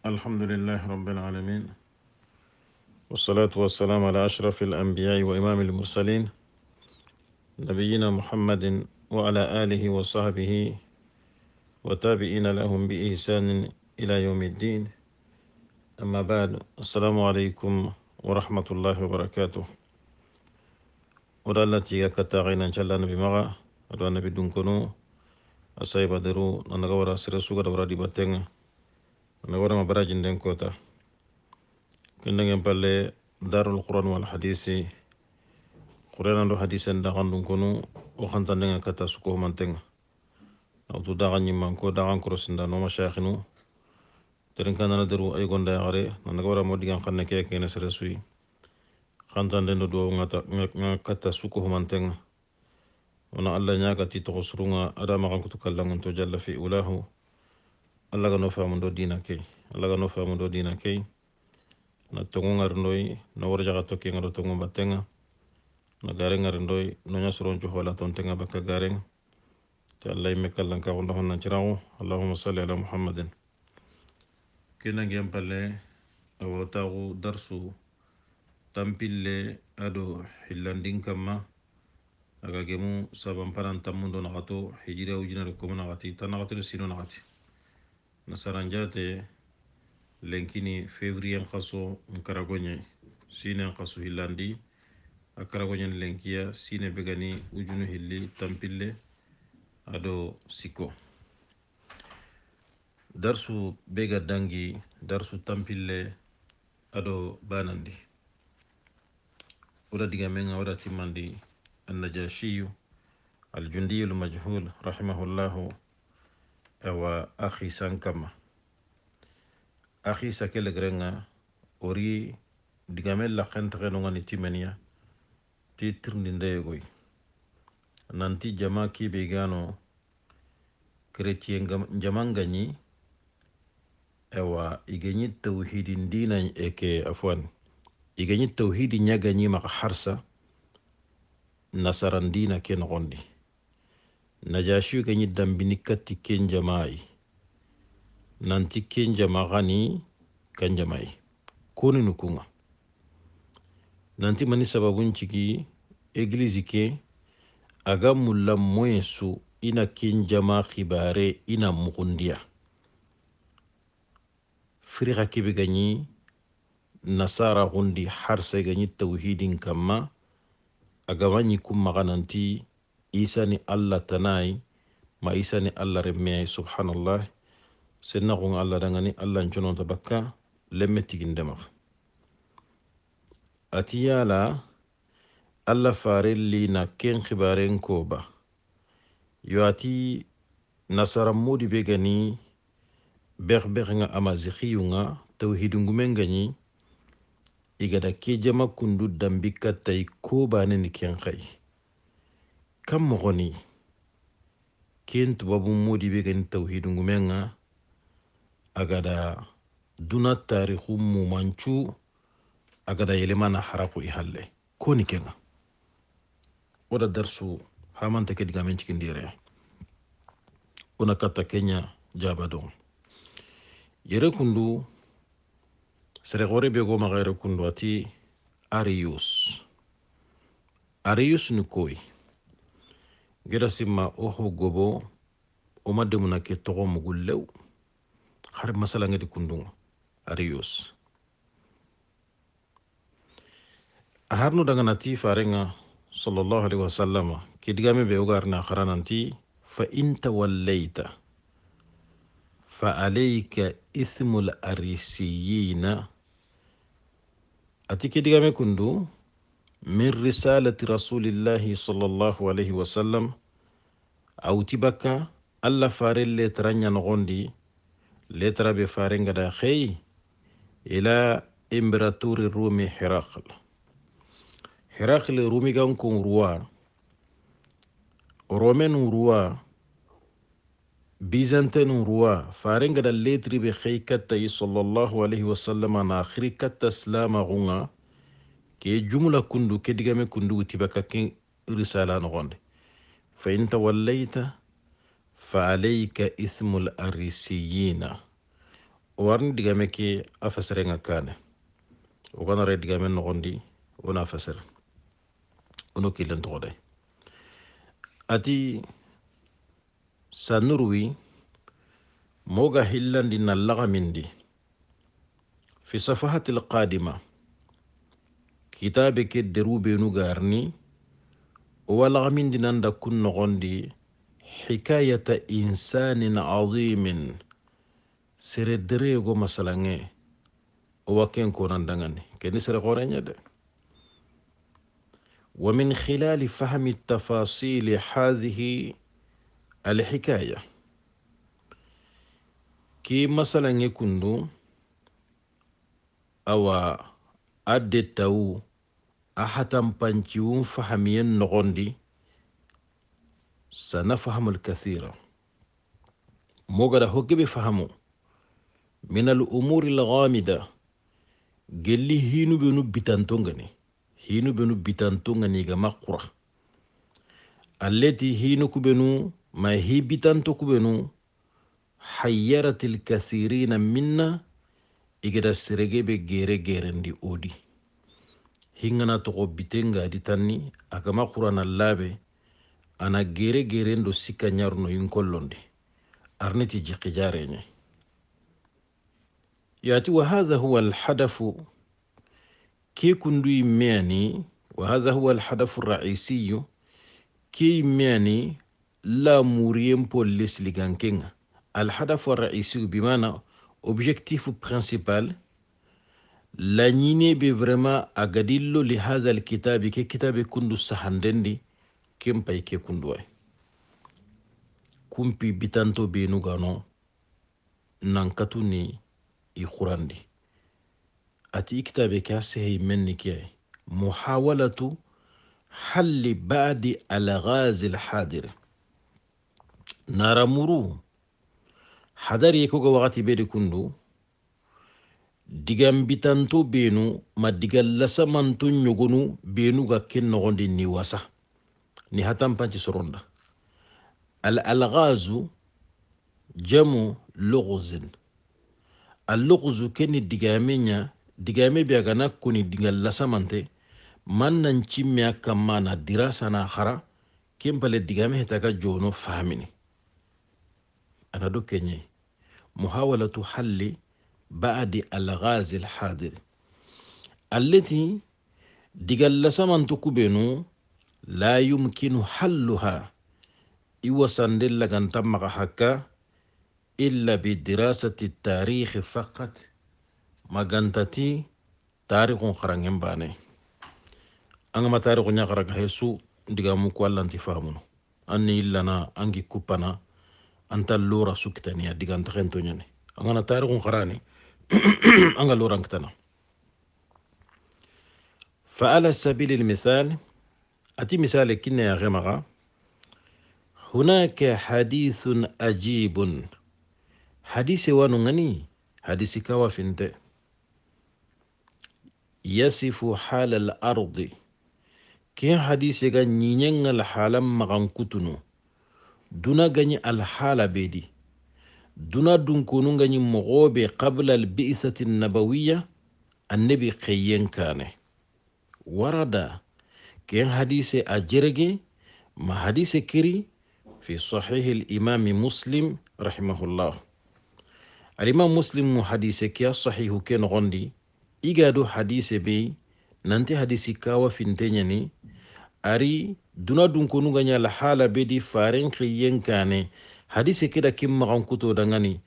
الحمد لله رب العالمين والصلاة والسلام على أشرف الأنبياء وإمام المرسلين نبينا محمد وعلى آله وصحبه وتابعين لهم بإحسان إلى يوم الدين أما بعد السلام عليكم ورحمة الله وبركاته ورالتي كتاغين إن شاء الله نبي مغا أدوان نبي دونكونو أسايب درو ننغورا سرسوغا دورا دي باتنغ لغور ما براج ندين كوتا كن نغن بالي دار القرآن والحديثي قرآن دو حديثي ندغان دون كونو وخان تان نغن كتا سكوه من تنغ نو تو داغان نمان كو داغان كروس ندانو ما شاخنو ترين كان نانا درو أي غون داياري نان نغور مو ديغان خان نكيه كي نسرسوي خان تان دين دو نغن كتا سكوه من تنغ ونا الله نياكا تي تغسرونا أدا مغان كتو كالا نغن في أولاهو allah gano famundo dina kei, allah gano famundo dina kei, na tongu ngarindoy na warjaxa to ke ngar tongo batenga. na gare ngarindoy noña soroncu hola tontenga garing, garenga te allah yimme kallanka xunda xon nanciraxu Allahumma salli ala muhammadin pale, palle awotaxu darsu Tampile ado hilanding kama. aga gemu sabam sabanpanan tammundo naxato hijira ujinare komu naxati ta naxatiro sino naxati nasaranjate lenkini fevriyen kaso nkaragoɲe sine kaso hillandi a karagoɲen lenkiya sine begani ujunu hilli tampille ado sikko darsu bega dangi darsu tampille ado banandi oda digamenga oda timandi annajashiyu aljundiyu lmajhul rahimahullahu awa akhi sankama akhi sakel grenga ori digamel la khentre no ngani timenia ti ndey goy nanti jama ki begano kretien jama ngani awa igeni tawhidin dinan eke afwan igenyi tauhidin nyagani maka harsa nasaran dina ken gondi najashiyu ke ñi dambini katti ken nanti kenjama jama xani kan jamayi koninu kunga nanti mani sababun cigi eglizi ke aga mulla moyen su ina ken jama xibare ina muxundiya firixa kibe gañi nasara xundi xarse gañi tawhidin kanma agama ñi nanti isa ni allah tanayi ma isa ni allah remmeyayi subhanallah sennaxunga allah dangani allah ncononta bakka lemme tigindemaxa ati yala allah faren lina ken xibaren koba yo ati nasaranmudi be gani bexbexenga amazixiyunga tawhidungumen gani igada ke jama kundu dambi kattayi kobaneni ken xayi kam mogoni ken tubabu modi be gani tawhidungumen ga a gada duna tarihu mumancu a gada yelema na haraku i koni ken ga wo da darsu hamanta ke digamen cikindire wona katta kenya jaba yere kundu sere gore be go maga kundu ati arius arius ni koyi geda simma oho gobo o ma demuna ke togo mugu lew har masalangedi kundunga ariyos a harnu daganati farenga sallallahu alaihi wasallama kidigame be ogarna kharananti fa in tawallaita fa alayka ithmu larisiyina ati kidigame kundu min risalati rasulillahi sallallahu alaihi wasallam awti bakka alla faren letara ɲanogondi letara be faren gada xeyi ila imperaturi rumi herakl herakl rumigankun ruwa romenu ruwa bizantenu ruwa faren gada letiri be xeyi kattayi sallallahu alaihi wasallama na xiri katta silamaxunga ke jumla kundu ke digame kundugu tibaka ken risala noxonde فإن توليت فعليك إثم الأريسيين وارن ديغامكي أفسرين كان وكان ري ديغامين نغندي ونا فسر ونوكي لنتغدي أتي سنروي موغا هلان دينا اللغمين دي في صفحة القادمة كتابك الدروب نغارني ولغمندنا نكون غندي حكاية إنسان عظيم سردريغو مثلا إيه؟ وكين كونان دغني كني سرقورين ده ومن خلال فهم التفاصيل هذه الحكاية كي مثلا يكون أو أدتاو أحتم بانتيوم فهمين نغندي سنفهم الكثير موغدا هوكبي فهمو من الأمور الغامدة جلي هينو بنو بتانتونغني هينو بنو بتانتونغني جما قرة التي هينو كبنو ما هي بتانتو كبنو حيرت الكثيرين منا إجدا سرجي بجيري جيرندي أودي hingana togo biten ga ditanni agama labe ana gere geren do sikka nyarno yin arniti jiqi jarenye yati wa hadha huwa alhadafu ke kundu meani wa hadha huwa alhadafu raisiyu keyi meani lamuriyen polle siligankenga alhadafu raisiyu bimana objectif principal lañine be vraiment agadillo li hadha alkitabi ke kitabe kundu sahandendi kempay ke kundu ay kumpi bitanto benu gano nankatu ni i qurandi ati i kitabe ke a sehey men ni ke ay muhawalatu حل بعد الغاز الحاضر نارا مرو حدر يكوغا وغاتي بيدي كندو digan bitanto benu ma digan lasamanto ɲogonu benu ka ke nɔgɔndi ni wasa ni hatan panci soronda alalgazu jamu logzin allogzu ke ni digame ɲa digame be a gana koni digan lasamante man nan cimme a kanma na dira sana hara ken digame heta ka jono famini ana do kenye muhawalatu halli بعد الغاز الحاضر التي دقل سمن تكبنو لا يمكن حلها إوسن للغن تمغ حكا إلا بدراسة التاريخ فقط ما مغانتتي تاريخ خرانين باني أنا ما تاريخ نغرق هيسو دقامو كوالا انتفاهمونو أني نا أنجي كوبانا أنت اللورا سكتانيا دقان تخنتو نياني أنا تاريخ خراني angalorangtana فعلى سبيل المثال أتي مثال كنا يا غمغة هناك حديث أجيب حديث وانغني حديث كوافنت يصف حال الأرض كين حديث غنينين الحال مغنكتنو دون غني الحال بيدي duna dunkunungañi mogoɓe qabla albi'sati nabawiya annabi keyen kane warada ken hadise a jerege ma hadise keri fi sahihi limami muslim rahimahullah alimam muslim mo hadise keya sahihu ke nogondi igado hadise be nante hadisi kawa finteñani ari duna dunkonugaña lahala bedi faren keyen kaane حديث كده كم kimmaxan كتو دعاني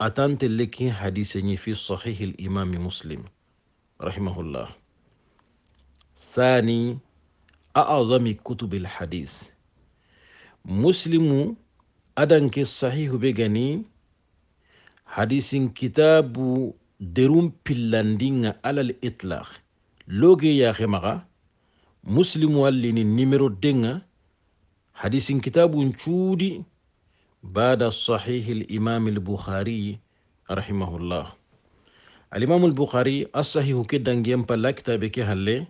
أتانت kin حديثني في fi الإمام مسلم رحمه الله ثاني أعظم كتب الحديث مسلم أدنك الصحيح بغني حديث كتاب درون بلاندين على الإطلاق لوجي يا خمغا مسلم واللي نمرو دينا حديث كتاب نشودي بعد صحيح الإمام البخاري رحمه الله الإمام البخاري الصحيح كده نجيم بالكتاب كهله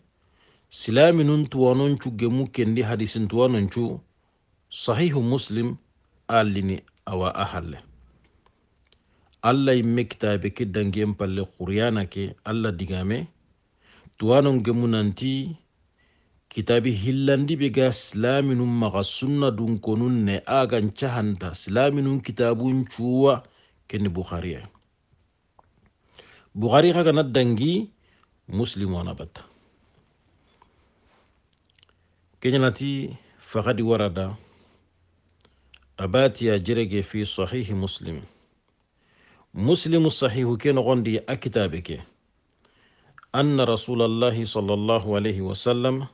silami nun tuwanoncu gemu kendi hadisin tuwanoncu sahihu muslim allini awa ahalle allah imme kitabe ke dangiyen palle qur'ana ke allah digame tuwanon gemu nanti kitabi hillandi be ga silaminun maga sunna dunkonun ne agan cahanta silaminun kitabun cuwa keni bukhari bukhari kaga na dangi muslimu na bata kenyanati fakadi warada abatiya jirege fi sahihi muslim muslimu sahihu ke nogondi a kitabe ke anna rasulallah sallallahu alaihi wasallam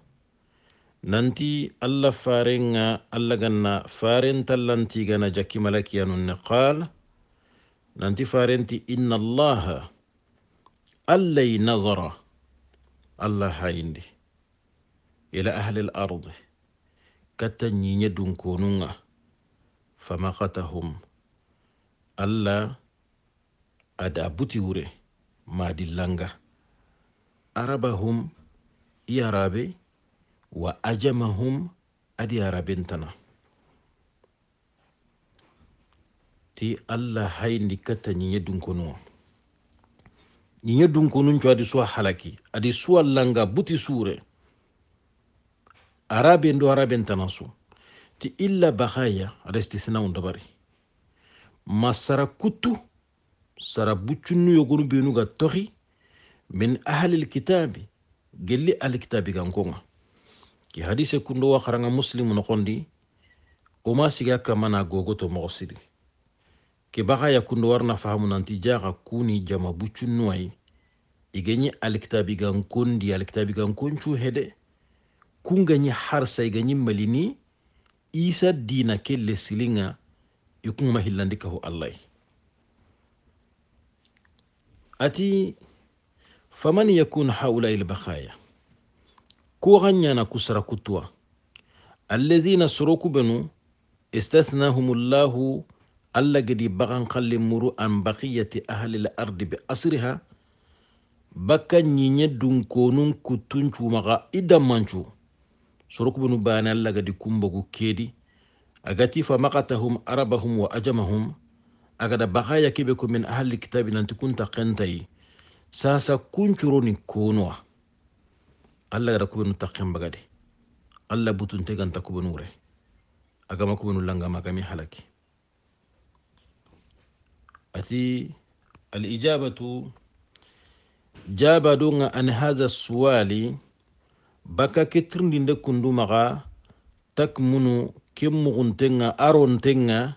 nanti allah farenga allah ganna farentallanti gana jakki malakiyanunne qaal nanti farenti inna allaha allahy nazara allah hayindi ila ahli l ard katta ñiñe dunkonunga famakatahum allah ada buti wure madillanga arabahum iyarabe وأجمهم أديار بنتنا ti allah hayndi katta ñiñe dunkonuwa ñiñe dunkonunco adi suwa halaki adi suwa langa buti suure araben do araben tana su ti illa bahaya resti sinawun dabari ma sara kuttu sara buccunnu yogonu benu ga toxi min ahlil kitabi gelli alkitabi gankonga ki hadise muslim no khondi o ma siga gogo to mogo siri ke baga ya war na fahamu nanti jaga kuni jama bucunnuwayi igenyi kundi alkitabi gan kunchu hede har sai iganyi malini isa dina kelle silinga yukung mahilandika hu Allah. ati faman yakun le bakhaya كوغا نيانا كسرا كتوا الذين سروكو بنو استثناهم الله ألا قدي بغن قل مرو عن بقية أهل الأرض بأسرها بكا نيني دون كونون كتونشو مغا إدا منشو سروكو بنو بانا ألا قدي كومبغو كيدي أغاتي فمقتهم أربهم وأجمهم أغدا بغايا كيبكو من أهل الكتاب نانتكون تقنتي ساسا كونشروني كونوا alla gada kubenu takken bagadi alla butunte ganta kubenu wure agama kubenu langama agami halaki ati alijabatu jaba dunga an hadha suwali baka kitirndinde kundu maga takmunu kimmuguntenga arontenga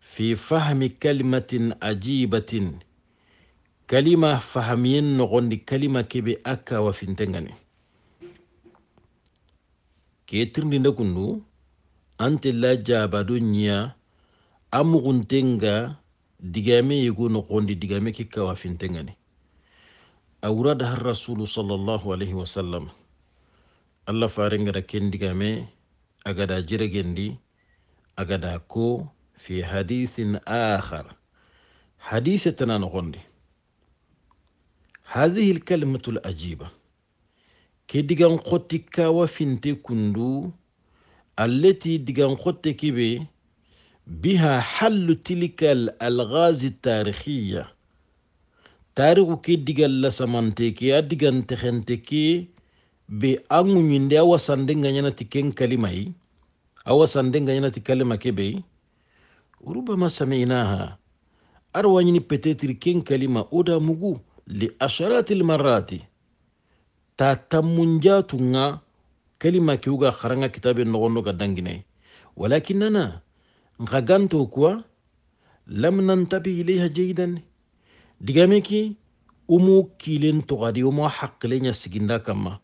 fi fahmi kalimatin ajibatin kalima fahamiyen nogondi kalima kebe akka wafintengani ketirndinde kundu ante la jabado ñiya a muguntenga digame yego nogondi digame ke kawafintengani awurada har rasulu sallallahu alaihi wasallam allah farengada ken digame agada jiregendi agada ko fi hadisin akhar hadise tana nogondi هذه الكلمة الأجيبة ke digan xotti kawa finte kundu alleti digan xotte kibe biha hallu al alalgaz tarikhiya tariku ke digan la samante ke a digan texente ke be a ŋuɲinde a wasande ŋaɲanati ken kalimayi a wasande ŋaɲanati kalima kebe rubama sami'naha arwaɲini peut-être ken kalima oda mugu li asharati lmarati ta tunga nga kalima kiuga kharanga kitabe nogondo ka dangine walakin nana ganto kuwa lam nantabi ilayha jayidan digame ki umu kilen gadi umu hakkile lenya siginda kama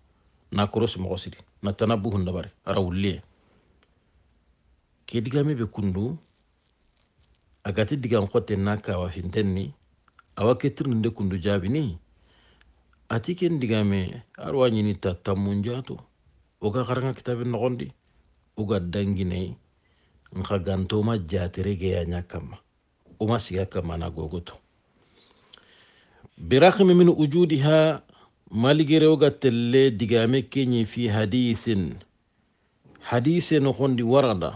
na korosi mogo siri na tanabuhun dabari ara wulliye ke digame be kundu agati digan tenaka na wa ni awa kundu ati ken digame arwa ñini tatta munjatu oga xaranga kitabe noxondi oga danginei nxa gantoma jatire geya ña kamma ma siga kamma na gogoto biraximi min ujudiha maligere ga telle digame keñi fi hadisin hadise noxondi warada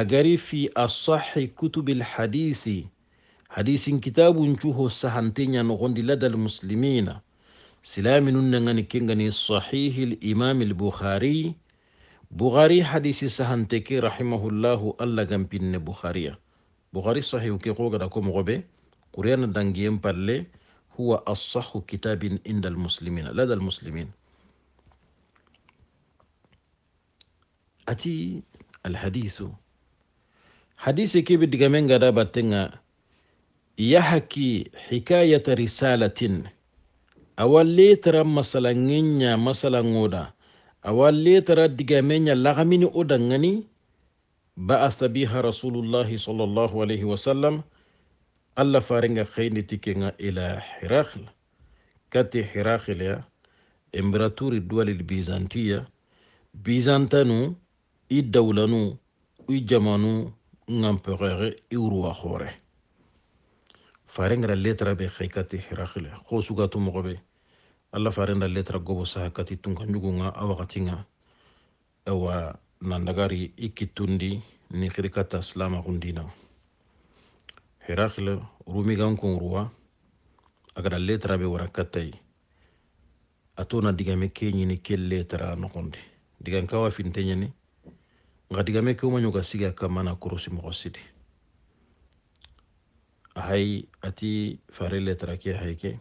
agari fi asahi kutubi lhadisi hadisin kitabun cuho sahante ña noxondi lada lmuslimina silaminun nangani kengani sahihi imam al-bukhari bukhari hadisi sahante ke rahimahullahu allah gampinne bukhariya bukhari sahihu ke kogada ko mogoɓe kurena dangiyen palle huwa assahu kitabin inda almuslimina lada almuslimin ati alhadisu hadise keɓe digamen gada battenga yahaki hikayata risalatin awalli tara masala ŋenya masala ŋoda awalli tara digamenya lagamini oda ŋani ba'atha biha rasulullahi sallallahu alaihi wasallam alla farenga khayni tikenga ila hirakhl kati hirakhl ya imperaturi bizantiya bizantanu i dawlanu i jamanu ŋamperere i ruwa hore farengara letara be khay kati hirakhl ya khosugato mogobe alla farenda letra gobo saha kati tunka ɲugunga a wagatinga ewa nandagari i kittundi ni xirikata silamaxundina heraxile rumigan kunruwa a gada letra be wara kattayi a to na digame ke ɲini ke letra noxondi digan kawa finte ɲani nxa digame ke uma ɲoga sigi kama na korosi moxo sidi a hayi ati fare letra ke hayi ke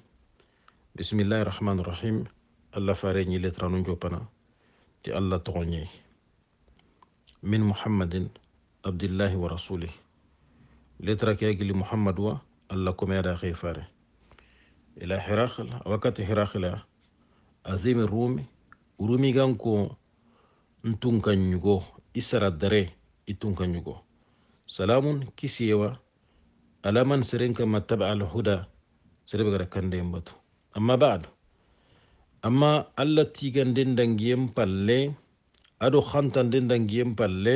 بسم الله الرحمن الرحيم الله فارغ ني لترانو نجوبنا تي الله توغني من محمد عبد الله ورسوله لترا كيغ لي محمد و الله كومي دا فاري الى هراخل وقت هراخل عظيم الروم ورومي غانكو نتون كانيغو اسرا دري اتون كانيغو سلام كيسيوا على من سرينك ما تبع الهدى سربغ ركن ديمبتو amma baadu amma allah tiganden dangiyen palle aɗo hantanden dangiyen palle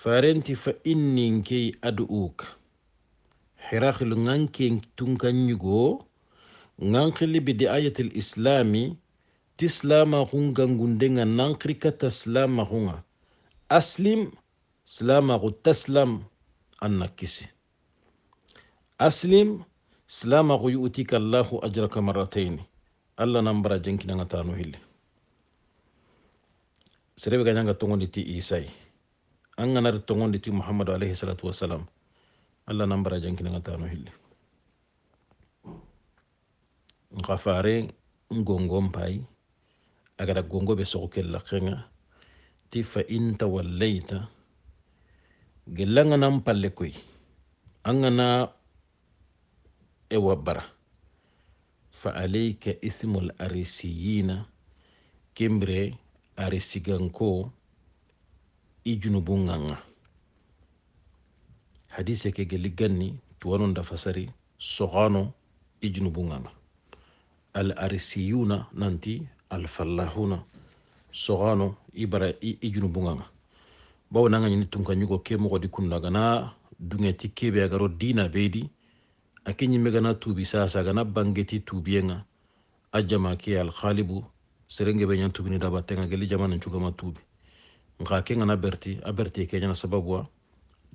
farenti fa inninkey adu'uka hirakhilu ŋanken tunkanñugo ŋankili di ayatil islami tislama silamaxun gundengan nankiri kata hunga aslim slama taslam an kisi aslim silama ko yu'tika allahu ajraka marrataini allah nambara bara jenkinanga tano hille serebe gañanga togondi ti isai an ganari togondi ti muhammadu alayhi salatu wasalam allah nan bara jenkinanga tano hille nka fare ngongon payi agada gongo be sogo kella kenga ti fa in tawallayta gellanga nan palle koy an gana e wabbara fa alayka ithmul arisiyina kimbre arisiganko i junubu ŋaŋa hadise ke geli ganni tuwanu dafasari sogano i junubu ŋaŋa al arisiyuna nanti al fallahuna sogano i bara i junubu ŋaŋa bawo naŋa ñini tunka ñugo ke mogo di kundaga na duŋeti kebe agaro dina beydi akinyimme gana tuubi sasa gana bangeti tuubiyenga a jama ke alkhalibu serenge be ñan tuubini daba tenga geli jamanan cugama tuubi nka ke gana berti a berti ke ñana sababuwa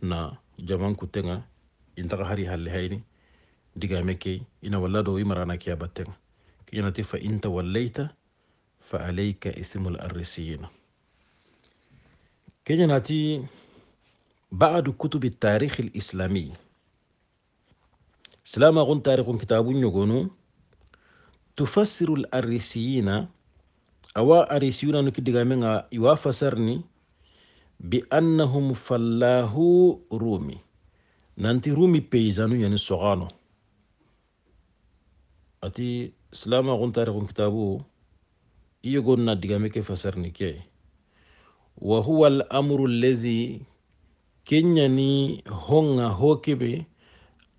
na jaman kutenga intaka hari halle hayni digame ke ina walla do imarana ke a battenga ke ñanati fa inta wallayta fa alayka ismul arrisiyina ke ñanati بعد كتب التاريخ الإسلامي سلام غن تاريخ كتاب يغنو تفسر الأريسيين أو أريسيون نكدغا من يوافسرني بأنهم فلاه رومي نانتي رومي بيزانو يعني سوغانو أتي سلام غن تاريخ كتابو يغنى دغامك فسرني كي وهو الأمر الذي كنياني هونغا هوكبي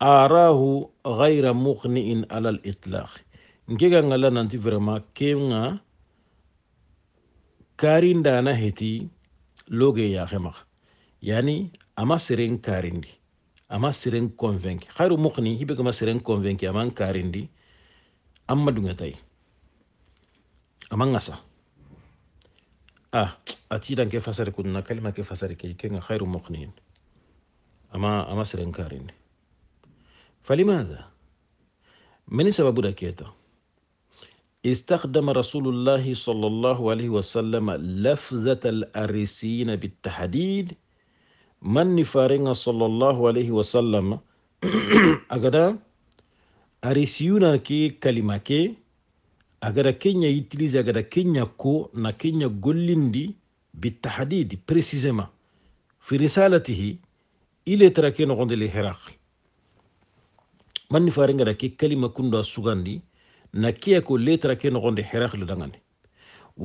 araahu gayra mukhni'in ala al-itlaq nkega ngala nanti vraiment kenga karindana heti loge yaxemaxa yani ama seren karindi ama seren convainque xayru mukhni hibe gama seren convainque aman karindi amma dungatay ama ngasa ah atidan ke fasare kunna kalima ke fasare ke kenga xayru mukhniin ama ama seren karindi فلماذا؟ من سبب ذلك؟ استخدم رسول الله صلى الله عليه وسلم لفظة الأرسين بالتحديد من نفارنا صلى الله عليه وسلم أجدا أريسيون كي كلمة كي أجدا كينيا يتليز أجدا كينيا كو نا كينيا دي بالتحديد بريسيزما في رسالته إلى تركين غند الهرقل manni farengada ke kalima kundo a sugandi na kiya ko letra ke nogonde herakhlu dangani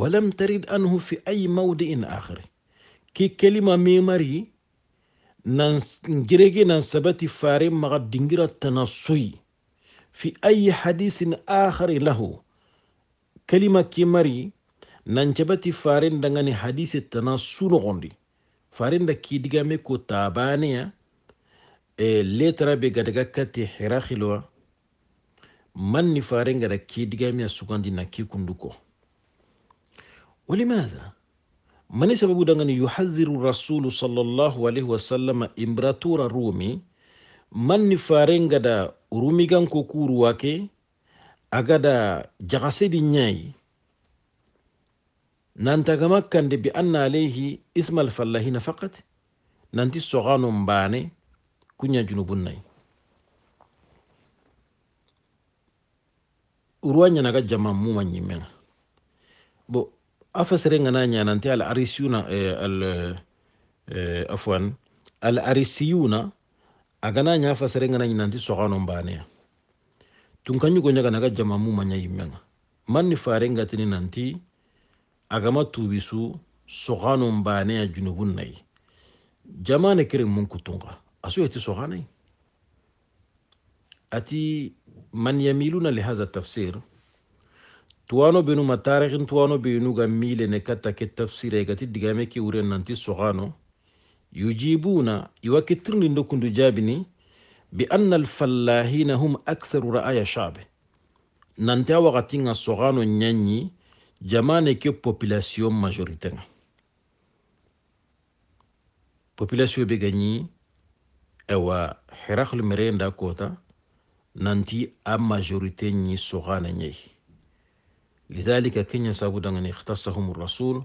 walam tarid anhu fi ayi mawdiin akhir ke kalima memari nan girege nan sabati fare maga dingira tanasui fi ayi hadisin akhar lahu kalima ke mari nan jabati faren dangani hadisi tanasu nogondi faren da ki digame ko tabaneya e letra be gadaga kati hira man ni faren gada ke digamiya sugandi na ki kunduko ko walimadha mani sababu dangani yuhadhiru rasulu sallallahu alaihi wasallam imratura rumi man ni faren gada rumigan ko kuru wake agada jagasedi ñayi nantagamakkande bi anna alayhi isma alfallahina faqat nanti sogano mbane kunya junubun nay uruwa ɲana ka jama muma ɲimen bo a fasire ŋana ɲanante al arisiyuna eh, al eh, afwan al arisiyuna a gana ɲa fasire ŋana ɲinanti sɔgɔnɔ baneya tun ka ɲugo ɲagana jama muma ɲa man ni fare ŋatini nanti a gama tubisu sɔgɔnɔ baneya junubun nayi jama ne kere mun kutunga أسوء تسوغاني أتي من يميلون لهذا التفسير توانو بنو متارغن توانو بنو غميل نكتا كي تفسير يغتي ديغامي كي ورين ننتي سوغانو يجيبون يوكترن لندو جابني بأن الفلاحين هم أكثر رأي شعب ننتي وغتي نغا سوغانو نياني جماني كي population majoritaire population بغني ewa herakhul merenda kota nanti a majorité ñi soxana ñey lidhalika kenya sabu dangani ikhtasahum rasul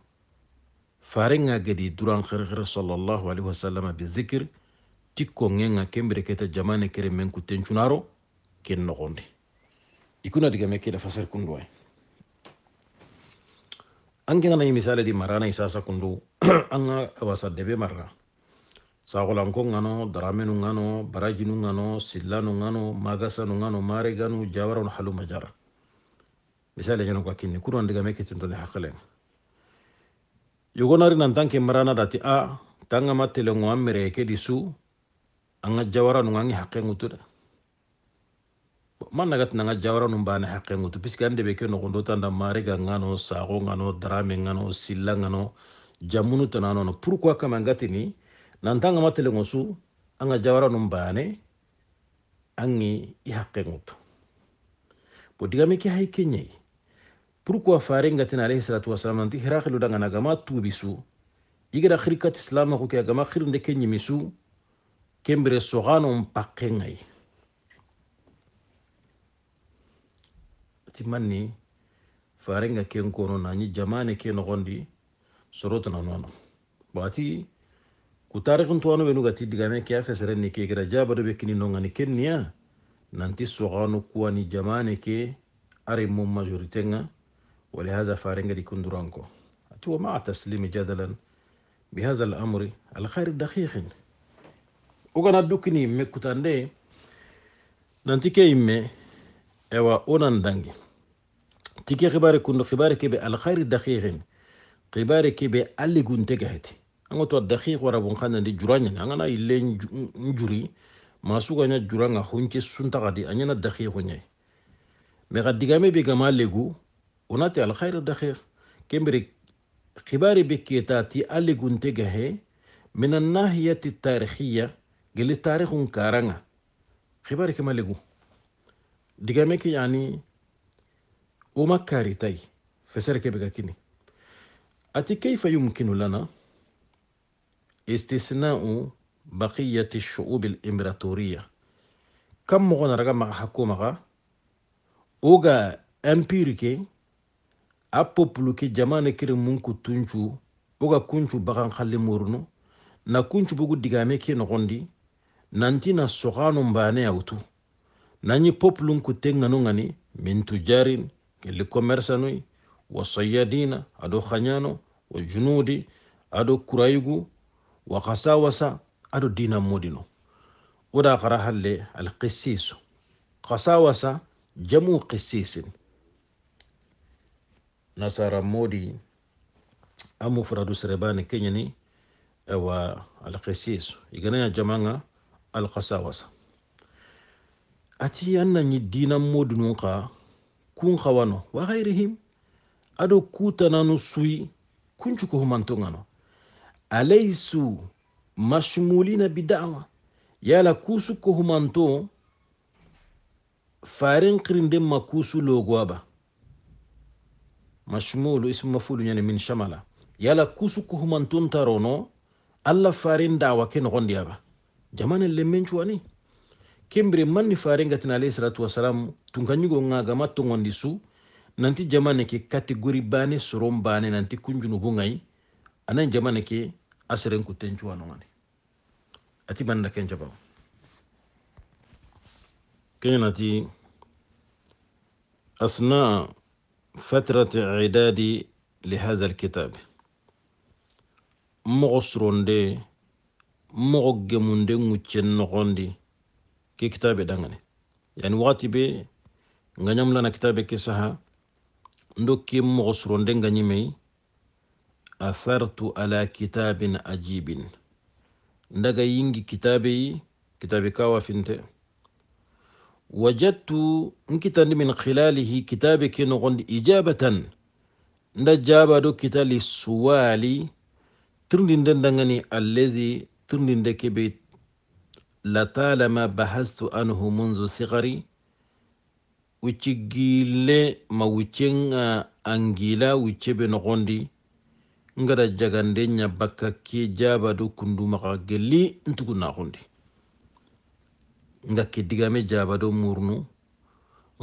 farenga gedi duran khere sallallahu alaihi wasallam bi zikr tikko ngenga kembere keta jamane kere men ku tencunaro ken nogondi ikuna diga me keda fasar kundoy an kenana yi misali di marana isasa kundu an ga awasa debe marana sagolanko ngano daramenu ngano barajinu ngano sillanu ngano magasanu ngano mareganu jawaran halu majara misali ñano ko kinni kuran diga me kitintoni hakkalen yogonari nan tanke marana dati a tanga ma telengo an mere ke di su anga jawaranu ngangi hakke ngutuda man nagat nanga jawaranu bana hakke hak piske ande be ke no gondo tanda marega ngano sago ngano drame ngano silla ngano jamunu tanano no pourquoi kama nantanga matele ngosu anga jawara numbane angi ihakke ngutu bodigame ke hay kenyei pourquoi fare ngatin alayhi salatu wasalam nanti hirakhilu danga bisu tubisu igara khirkat islama ko ke agama nde kenyi misu kembere sogano mpakke ngai timani farenga jamane ke sorotana nono bati كتاري نتوانو بنو غاتي ديغامي كيا فسر ني كي كرا جابر بكني نونغا ني كين نانتي سوغانو كواني جماني كي اري موم ماجوريتينغا ولهذا فارنغا دي كوندرانكو اتو مع تسليم جدلا بهذا الامر الخير الدقيق وغانا دوكني ميكوتاندي نانتي كي مي ايوا اونان دانغي تيكي خبار كوندو خبار كي بالخير الدقيق خبار كي بالي غونتي غاتي anga to dakhiq wara bun khana ndi juranya anga na ilen njuri masu juran juranga hunke sunta gadi anya na ko nyai me gadigame be gama legu onati al khair dakhi kembere khibari be ketati ale gunte gahe من الناحية التاريخية قال التاريخ كارنا خباري كما لقو دقامك يعني وما كاريتاي فسرك بقى كني أتي كيف يمكن لنا istisnau baqiyati shuubi limperatoria kam mogo naraga maga hakomaga oga empire ke a populu ke jamana kiri mun kutuncu oga kuncu bagan halle na kuncu bugu digame ke nogondi nantina sogano mbane awutu nanyi populun kutte ŋanu ŋani min tujarin kelli commerçanoi wa ado junudi ado kurayugu wakasawasa aɗo dina moɗino oɗa kara halle alkisisu kasawasa jamu kisisin nasara moɗi amu faradu serebani keñani ewa alkisis iganaya jamanga alkasawasa ati annañi dina moɗinum ka kun hawano wa hayrihim aɗo kutananu sui kuncuko alaysu mashmulina bidawa yala kusu kohumanto faren kirinden ma kusu logoaba mashmulu ism mafulu yani min shamala yala kusu kohumanton tarono alla farin dawa ke nogondiyaba jamane lemmen cuwani kembire manni faren gatina alayhi salatu wasalam tunkañigo ngagama togondi su nanti jamane ke catégorie bane soron bane nanti kunjunu ŋayi anan jamane ke a seren ku tencuwa noŋani ati banda kencabaŋ kenyenati asna fatrati idadi lihaza alkitabe mogo suronde mogo gemunde ŋuccen nogondi ke kitabe daŋani yani wakati be nga ɲamulana kitabe ke saha ndo ke mogo suronde nga athartu ala kitabin ajibin ndaga yingi kitabe yi kitabe kawa finte wajadtu nkitandi min khilalihi kitabe ke nogondi ijabatan nda jaba do kita li suwali tirndinde ndangani allazi tirndinde kebe latalama bahastu anhu munzu sigari wucci gille ma wuccen angila wucce be nogondi ngada jagande ñabakka ke jabado kundumaxa gelli ntugunaxundi ngakke digame jabado murnu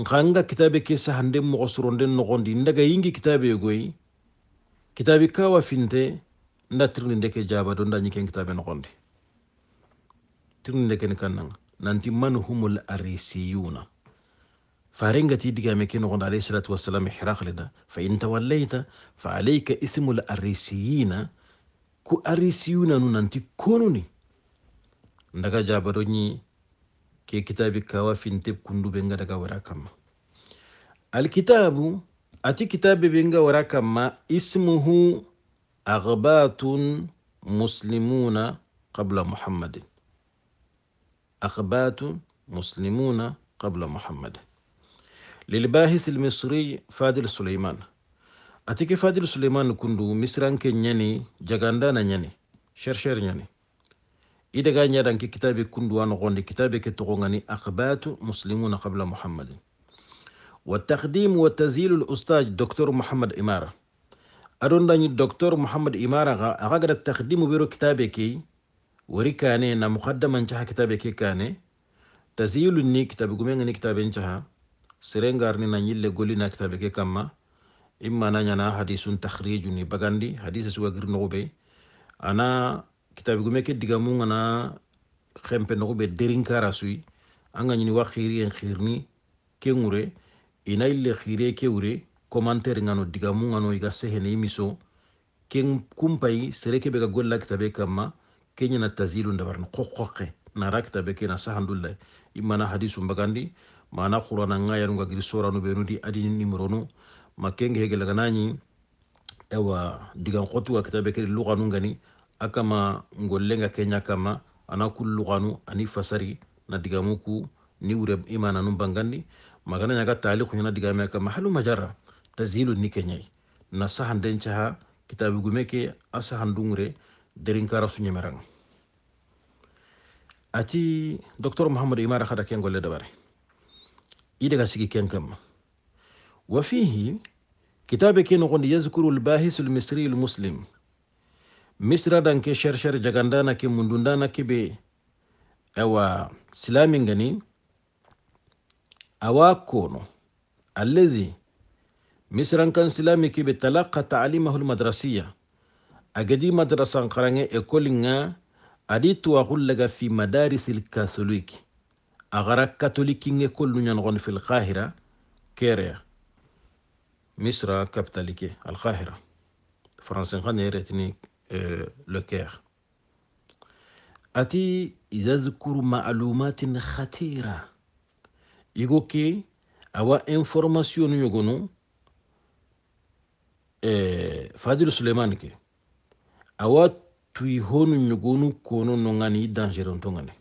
nxa nga kitabe ke sahande moxo suronde noxondi ndaga yingi kitabe goyi kitabe kawa finte nda tirini ndeke jabado nda ñiken kitabe noxondi tirini ndekeni kannanga nanti man humul arisiyuna فارنغا تيدي كامكين غند عليه الصلاة والسلام حراق لنا فإن توليت فعليك إثم الأريسيين كو أريسيون أنو ننتي كونوني ندقى جابروني كي كتاب كوا في نتب كندو بينغا دقى وراكم الكتاب أتي كتاب بينغا وراكم اسمه أغبات مسلمون قبل محمد أغبات مسلمون قبل محمد للباحث المصري فادل سليمان اتيكي فادل سليمان كندو مصران كن ياني جاغاندانا ياني شرشر نياني إذا كان يدان كتاب كندو أن غني كتاب كتغني أقبات مسلمون قبل محمد والتقديم والتزيل الأستاذ دكتور محمد إمارة أرون داني دكتور محمد إمارة أغادر التقديم بيرو كتابي كي وري كاني نا مقدما كي كاني تزيل ني كتابي غمين ني كتاب انتهى serengarni na ñille golli na kitabe ke kamma imma ñana hadisun tahriju ni bagandi hadise suga gir noxube ana kitabe gume ke digamu ngana xempe noxube derinkara suy a ñini wa xiriyen xirni ke ŋure ina ille xire ke wure commentaire ngano digamu ngano iga sehene imiso ken kumpai sere kebe ga golla kitabe kamma keñana tazilu ndabarni xoxoxe nara kitabe ke na sahandulla imma na bagandi mana xurana nga yanu nga giri soranu benu di adini numeronu ma kenge hege ewa digan xotuga kitabe kedi luxanu ngani a kama ngollenga keña kama ana kul luxanu ani fasari na digamu ni wure imananu bangandi magana ñaga taalixu ñana digame kama halu majara tazilu ni keñayi na sahanden caha kitabe gume ke a sahandungure derinkara ati docteur mohamadou imara xada ke dabare i daga sigi ken kamma wa fihi kitabe ke nogondi yazkuru lbahisu lmisri lmuslim misra danke shershar jagandana ke mundundana kebe awa silami ngani awa kono alladhi misran kan silami kebe talaqa taalimahu lmadrasiya agadi madrasan qarange ekoli nga adi tuwaxullaga fi madarisi lkatholiki أغرى كاتوليكين كل نيان في القاهرة كيريا مصر كابتاليكي القاهرة فرنسا غنير اتني آه، لكير أتي إذا ذكر معلومات خطيرة يقول كي أوا إنفورماسيون يقولون آه، فادر سليمان كي أوا تويهون يقولون كونون نغاني دانجيرون تونغاني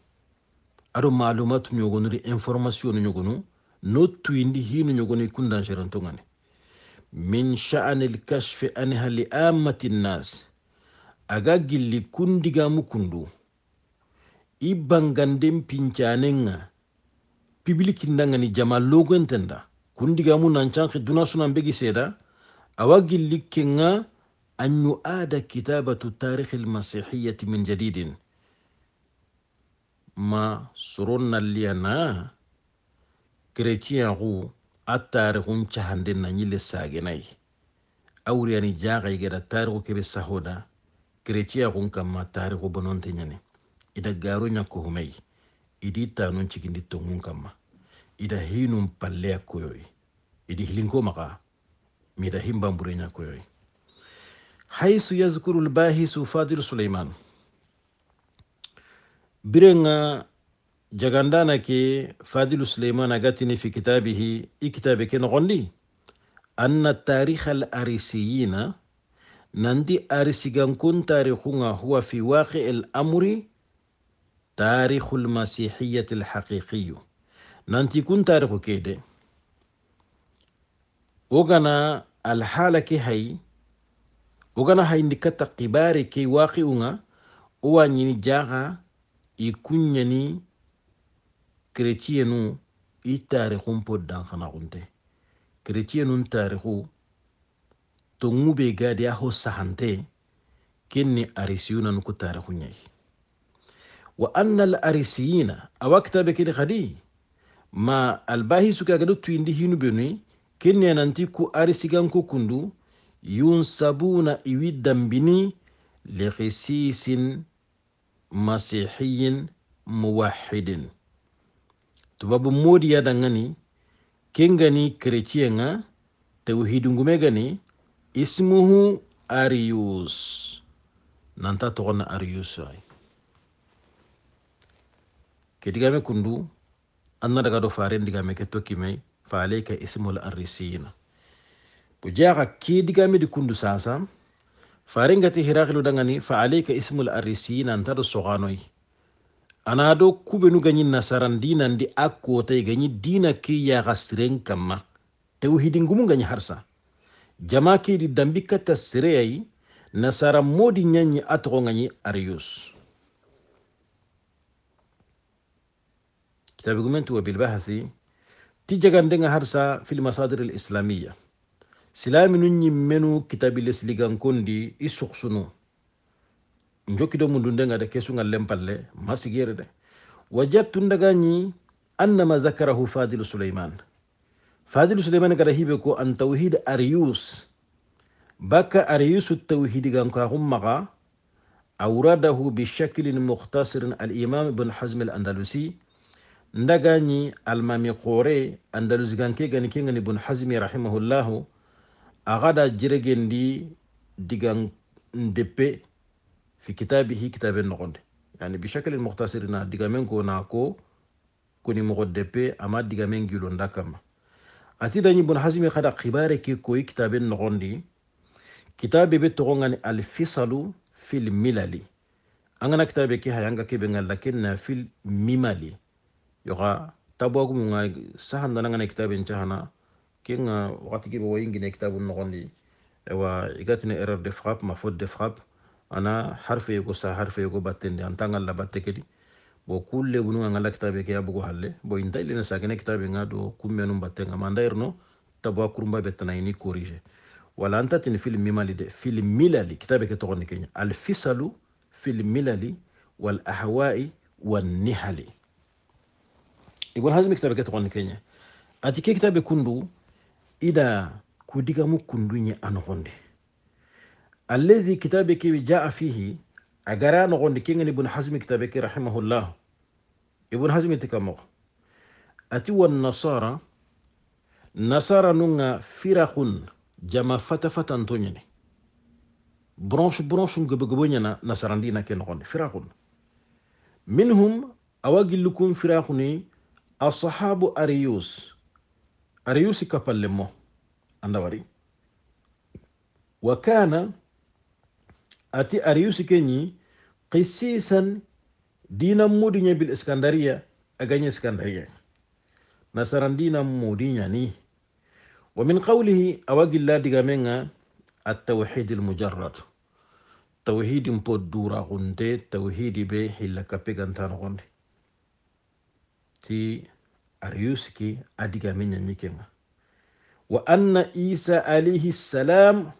aɗo malumatu ñogoniri information ñogonu nottuyindi hino ñogonu e kundan serantogane min sha'anil kashfe anha li ammati nnas aga gilli kundigamu kundu i banganden pincanenga pibilikindangani jama logoentenda kundigamu nancanke duna sunan begi seeda awa gilli kenga an yu'ada kitabatu tarikhi almasihiyati min jadidin ma soron nalliyana keretiyaxu a tarixun cahanden na ɲile sagenayi awuriyani jaxayi geda tarixu kebe sahoda keretiyaxun kanma tarixu bononte ɲani ida garo ɲa kohumeyi idi tanun cigindi tongun kanma ida hinun palleya koyoyi idi hilinko maxa mida himbanbure ɲa koyoyi haisu yazkuru lbahisu fadilu suleiman birenga jagandana ke fadilu suleiman agatini fi kitabihi i kitabe ke nogondi anna tarikha alarisiyina nandi arisigankun tarikhunga huwa fi waqi alamri tarikhu almasihiyati alhaqiqiyu nanti kun tarikhu kede ogana alhala ke hay ogana hayndikata qibari ke waqi'unga uwa ñini jaxa i kunɲeni kereciyenu i tarihun po danxanaxunte kereciyenun tarixu tongu be gadi a ho sahante ken ni arisiyunanu ku tarixu ɲai wa anna al arisiyina awa kitabe kedi xadi ma albahisu ke agadi tuyindi hinu benui ken ni ananti ku arisiganko kundu yunsabuna iwi dambini lexisisin masihiyin muwahidin tubabu modi ya dangani kengani kretiyenga tawhidungume gani ismuhu arius nanta togona arius ay kedigame kundu anna daga do faren digame ke tokkimay fa alayka ismul arisina bujaka kidigame di kundu sasam faringati hirakilu dangani fa alayka ismul arisi nantado soganoy sohanoi. Anado kubenu gañi nasarandi nandi a kotay gañi dina ke yaxa siren kamma tewhidi ngumu harsa jama di dambi katta sireyai nasara modi nyanyi a toxo Kita arius wa bilbahasi ti jagandenga harsa fi lmasadir alislamiya silaminu ñimmenu kitabiles ligankondi i suksunu jokkido mundundenga de kesunga lempalle masigere de wajattu ndaga ñi annama zakarahu fadilu suleiman fadilu suleiman gada hibe ko an tawhid arius baka ariusu tawhidi ganko axum maxa awradahu bishaklin muhtasirin alimam ibn hazm alandalusi ndaga ñi almami xore andalusi ganke gani kengani ibn hazmi rahimahullahu aghada jiregendi digan ndeppe fi kitabihi kitabe nogonde yani bishakalin mukhtasirina digamen kona ko kuni mogo deppe ama digamen gilonda kama ati dañi bun hasimi kada khibare ke koyi kitabe nogondi kitabe be togongani alfisalu fil milali angana kitabe ke hayanga kebe ngalla kenna fil mimali yoga tabuwagumunga sahandana ngana kitabe ncahana كين وقت كي بوين جنا كتاب النغني و إجتني إرر دفراب ما فوت دفراب أنا حرف يكو سا حرف يكو باتين دي أنت عنال باتكدي بو كل بنو عنال كتاب كي أبغو هلا بو إنتي لين ساكنة كتاب عنا دو كم من باتين عما إنتي إرنو تبوا كرumba بتنا يني كوريج ولا أنت تني فيلم ميلالي ده فيلم ميلالي كتاب كتغني كين الفصلو فيلم ميلالي والأهواء والنهالي يقول هذا مكتبة كتغني كين أتي كتاب كندو ida kudigamu kundunye anogondi alladhi kitabiki kebe jaa fihi agara anogondi kengani ibn hazm kitabiki rahimahullah ibn hazm tikamo ati wan nasara nasara nunga firakun jama fata fatanto branche branche gobe gobe ñana nasarandi na ke nogondi firakun minhum awagilukum gillukum firakuni ashabu ariyus ariyu sikkapallemmo anda wari wa kana ati ariyu sikkeñi qisisan dinammudiñe bil iskandaria agañe iskandaria nasaran dinammudiñani wa min qawlihi awa gilla digamenga التوحيد المجرد توحيد مبود دورا غنتي توحيد بي حلا كابي غنتان غنتي تي ariyosike adiga menya nyikenga wa anna isa alihi salam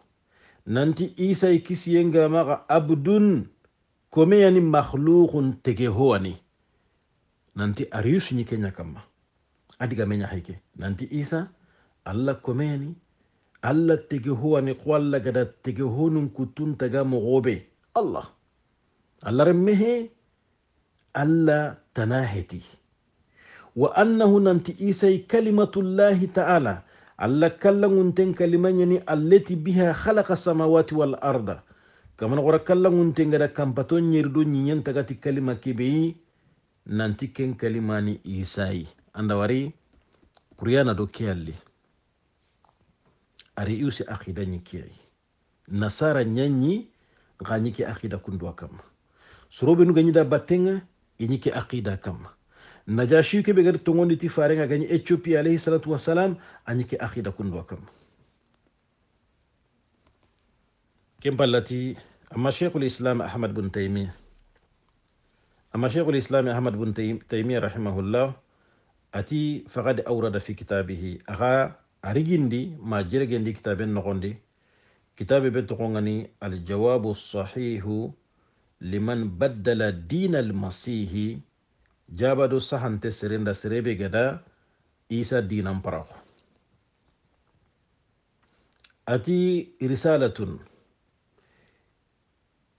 nanti isa ikisiyenga maga abudun komeyani makhluqun tege howani nanti ariyosu nyikenya kama adiga menya hike nanti isa allah komeyani allah tege howani ko gada tege kutun taga mogobe allah allah remmehe allah tanaheti wa annahu nanti isai kalimatullahi ta'ala alla kalimanya ni allati biha khalaqa samawati wal arda kamana gora ten gada kampato nyen tagati kalima kibi nanti ken kalimani isai anda wari kuriyana do keyalli ari iusi akida ñikkiyay nasara nyanyi ganyiki ñikki akida kam kamma soroɓe nu ganyida batenga inyiki akida najashi ke be gadi tongondi ti farenga gani ethiopia alayhi salatu wassalam anyi ke akhida kundwa kam kempallati amma sheikhul islam ahmad bun taymia amma sheikhul islam ahmad bun taymia rahimahullah ati faqad awrada fi kitabihi aga arigindi ma jirgendi kitaben nogondi kitabe be togongani aljawabu sahihu liman baddala dina almasihi jaba do sahante serenda serebe gada isa dinam paraxo ati risalatun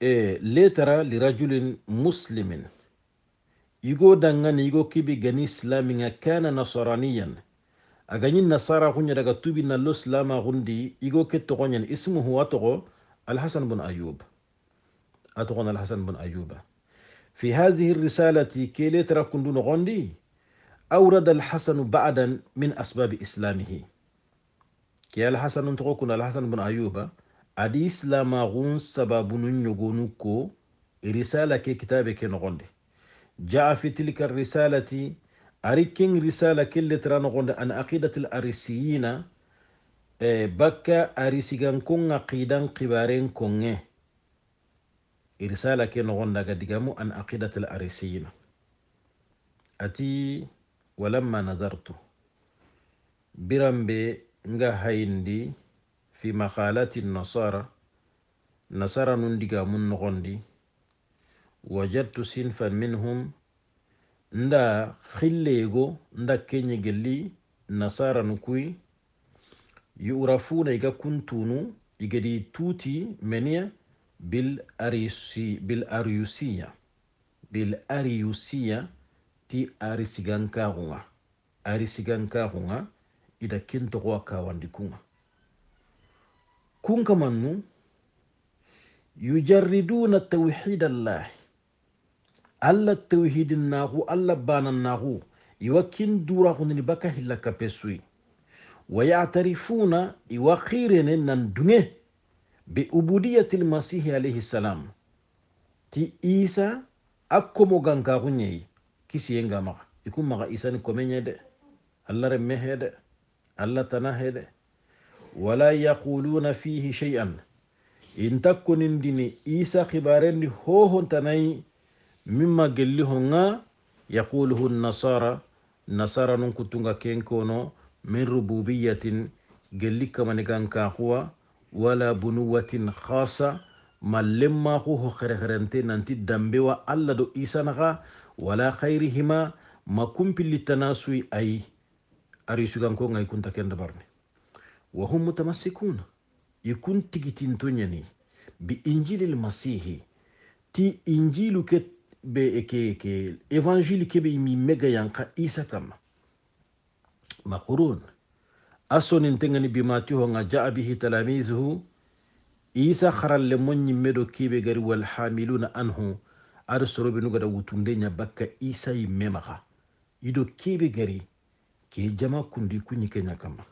e letara lirajulin muslimin igo dangani igo kibi gani islaminga kana nasaraniyan Agani nasara kunya daga tubi na lo silama gundi igo ismu huwa togo Al Hasan bun ayub atogon Hasan bun ayuba في هذه الرسالة كيليترا كندون غندي أورد الحسن بعدا من أسباب إسلامه كي الحسن تقول الحسن بن أيوب أدي إسلام غون سبب نيغونوكو رسالة كي كتابة كي نغندي جاء في تلك الرسالة أريكين رسالة كيليترا نغندي أن أقيدة الأريسيين آه، بكا أريسيغان كون عقيدا قبارين كونه إرسالة كينو غن لغدقامو أن أقيدة الأريسيين أتي ولما نظرت برمبي نغا هايندي في مقالات النصارى نصارى نندقى من غندي وجدت سنفا منهم ندا خليغو ندا كيني جلي نصارى نكوي يورفون إيجا كنتونو إيجا دي توتي منيا بالأريسي بالأريوسية بالأريوسية تي أريسيغان كاغونا أريسيغان كاغونا إذا كنت غوا كاوان ديكونا كون كمانو يجردون توحيد الله الله التوحيد الناغو الله بان الناغو يوكين دورا غنن بكا هلا كبسوي ويعترفون يوخيرن نن دنيه biubudiyati lmasihi alayhi salam ti isa a komo gankaxu ɲeyi kisiyenga maxa i kun maxa isani komeɲe de alla remme he de alla tana he de wala yaquluna fihi shay'an inta konindini isa xibarendi hohontanayi min ma gelli honga yaquluhu nasara nasara nun kutunga kenkono min rububiyatin gelli kamani gankaxuwa ولا بنوة خاصة ما لما هو خرخرنتي ننتي دمبي و الله دو إيسانغا ولا خيرهما ما كم بالتناسوي أي أريسو كان كونغا يكون تكين دبرني وهم متمسكون يكون تيكيتين تونياني بإنجيل المسيح تي إنجيل كت بي كي كي إيفانجيل كي مي ميغا يانكا إيسا كما مقرون asonin tengani bima tiho nga jaa bihi talamizuhu isa kharalle mon medo kibe gari wal hamiluna anhu ar sorobe nugada wutunde nya bakka isa yimmemaga ido kibe gari ke jama kundi kunyi kenya kama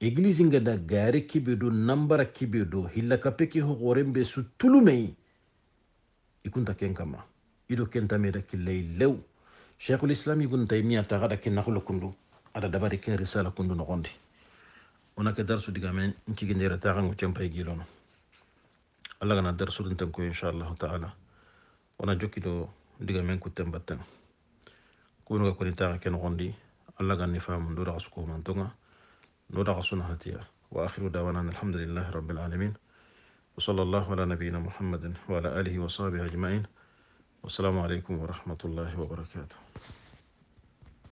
eglise nga da gari kibe do nambara kibe do hilla kapeki ho gorembe su tulumei ikunta ken kama ido kenta meda killei lew shaykhul islam ibn taymiya tagada kinna khulu ada dabari ken risala kundu nogondi wona ke darsu diga men ncigindira taxangu cempay gilono allah gana darsu dun ten ko inchallahu taala wona jokkido diga men kutten batten kunuga koni taxa ke nogondi allah ganni famu ndodaxa sukomantonga نودع صنعتها وآخر دعوانا الحمد لله رب العالمين وصلى الله على نبينا محمد وعلى آله وصحبه أجمعين والسلام عليكم ورحمة الله وبركاته